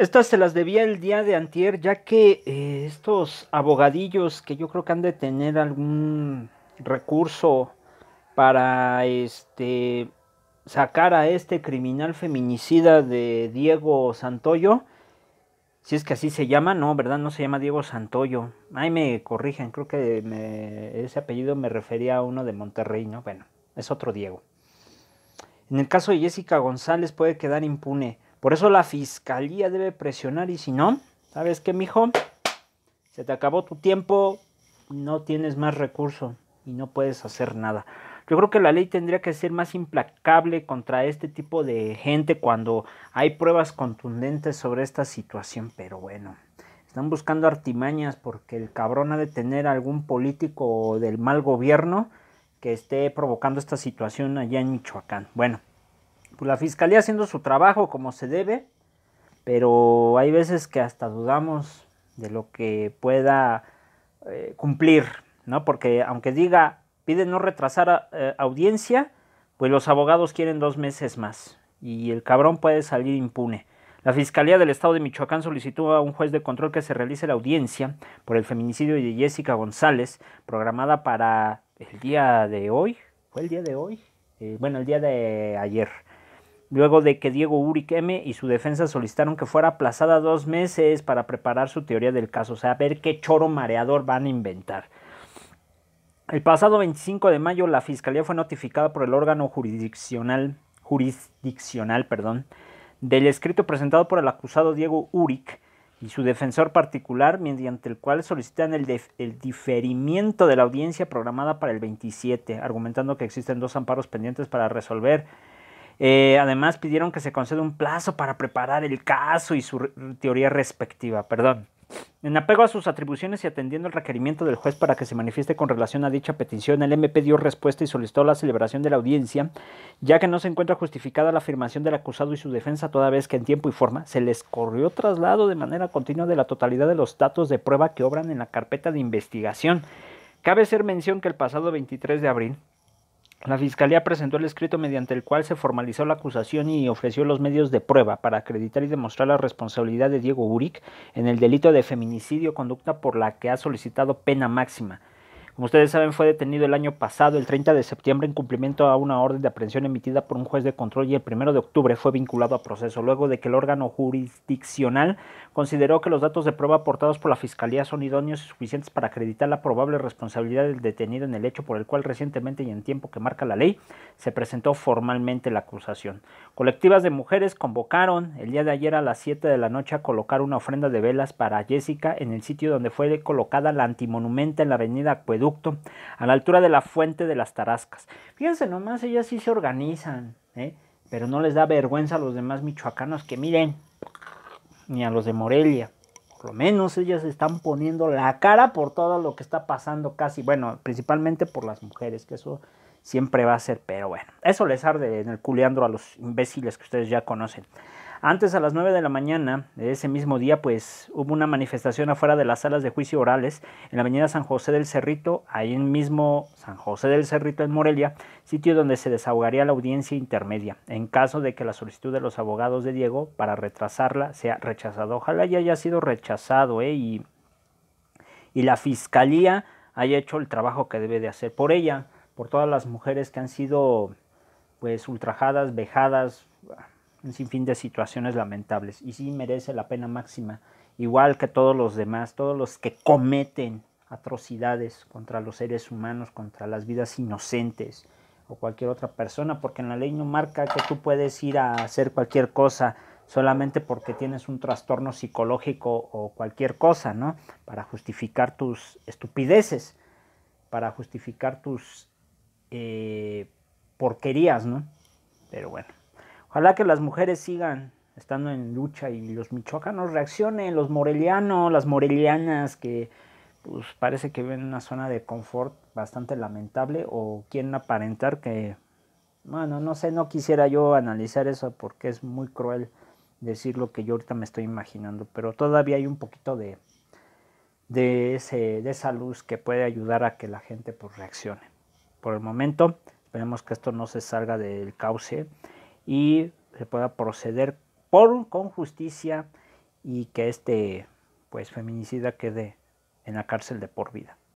Estas se las debía el día de antier, ya que eh, estos abogadillos que yo creo que han de tener algún recurso para este sacar a este criminal feminicida de Diego Santoyo. Si es que así se llama, no, ¿verdad? No se llama Diego Santoyo. Ahí me corrigen, creo que ese apellido me refería a uno de Monterrey, ¿no? Bueno, es otro Diego. En el caso de Jessica González puede quedar impune por eso la fiscalía debe presionar y si no, ¿sabes qué, mijo? Se te acabó tu tiempo, no tienes más recurso y no puedes hacer nada. Yo creo que la ley tendría que ser más implacable contra este tipo de gente cuando hay pruebas contundentes sobre esta situación, pero bueno. Están buscando artimañas porque el cabrón ha de tener algún político del mal gobierno que esté provocando esta situación allá en Michoacán. Bueno, pues, la fiscalía haciendo su trabajo como se debe, pero hay veces que hasta dudamos de lo que pueda eh, cumplir, ¿no? Porque aunque diga, pide no retrasar eh, audiencia, pues los abogados quieren dos meses más y el cabrón puede salir impune. La Fiscalía del Estado de Michoacán solicitó a un juez de control que se realice la audiencia por el feminicidio de Jessica González, programada para el día de hoy. ¿Fue el día de hoy? Eh, bueno, el día de ayer luego de que Diego Uric M y su defensa solicitaron que fuera aplazada dos meses para preparar su teoría del caso, o sea, ver qué choro mareador van a inventar. El pasado 25 de mayo la Fiscalía fue notificada por el órgano jurisdiccional, jurisdiccional perdón, del escrito presentado por el acusado Diego Uric y su defensor particular, mediante el cual solicitan el, el diferimiento de la audiencia programada para el 27, argumentando que existen dos amparos pendientes para resolver eh, además, pidieron que se conceda un plazo para preparar el caso y su teoría respectiva. Perdón. En apego a sus atribuciones y atendiendo el requerimiento del juez para que se manifieste con relación a dicha petición, el MP dio respuesta y solicitó la celebración de la audiencia, ya que no se encuentra justificada la afirmación del acusado y su defensa, toda vez que en tiempo y forma se les corrió traslado de manera continua de la totalidad de los datos de prueba que obran en la carpeta de investigación. Cabe hacer mención que el pasado 23 de abril, la Fiscalía presentó el escrito mediante el cual se formalizó la acusación y ofreció los medios de prueba para acreditar y demostrar la responsabilidad de Diego Uric en el delito de feminicidio, conducta por la que ha solicitado pena máxima. Como ustedes saben, fue detenido el año pasado, el 30 de septiembre, en cumplimiento a una orden de aprehensión emitida por un juez de control y el 1 de octubre fue vinculado a proceso, luego de que el órgano jurisdiccional consideró que los datos de prueba aportados por la Fiscalía son idóneos y suficientes para acreditar la probable responsabilidad del detenido en el hecho por el cual recientemente y en tiempo que marca la ley se presentó formalmente la acusación. Colectivas de mujeres convocaron el día de ayer a las 7 de la noche a colocar una ofrenda de velas para Jessica en el sitio donde fue colocada la antimonumenta en la avenida Cuedú, a la altura de la fuente de las tarascas. Fíjense nomás, ellas sí se organizan, ¿eh? pero no les da vergüenza a los demás michoacanos que miren, ni a los de Morelia. Por lo menos ellas están poniendo la cara por todo lo que está pasando casi, bueno, principalmente por las mujeres, que eso siempre va a ser, pero bueno, eso les arde en el culeandro a los imbéciles que ustedes ya conocen. Antes a las 9 de la mañana de ese mismo día, pues hubo una manifestación afuera de las salas de juicio orales en la avenida San José del Cerrito, ahí mismo San José del Cerrito en Morelia, sitio donde se desahogaría la audiencia intermedia, en caso de que la solicitud de los abogados de Diego para retrasarla sea rechazada. Ojalá haya sido rechazado, ¿eh? Y, y la fiscalía haya hecho el trabajo que debe de hacer por ella, por todas las mujeres que han sido pues ultrajadas, vejadas, un sinfín de situaciones lamentables y sí merece la pena máxima, igual que todos los demás, todos los que cometen atrocidades contra los seres humanos, contra las vidas inocentes o cualquier otra persona, porque en la ley no marca que tú puedes ir a hacer cualquier cosa solamente porque tienes un trastorno psicológico o cualquier cosa, ¿no? Para justificar tus estupideces, para justificar tus eh, porquerías, ¿no? Pero bueno. Ojalá que las mujeres sigan estando en lucha y los michoacanos reaccionen, los morelianos, las morelianas que pues parece que viven en una zona de confort bastante lamentable o quieren aparentar que, bueno, no sé, no quisiera yo analizar eso porque es muy cruel decir lo que yo ahorita me estoy imaginando, pero todavía hay un poquito de, ese, de esa luz que puede ayudar a que la gente pues, reaccione. Por el momento, esperemos que esto no se salga del cauce y se pueda proceder por, con justicia y que este pues feminicida quede en la cárcel de por vida.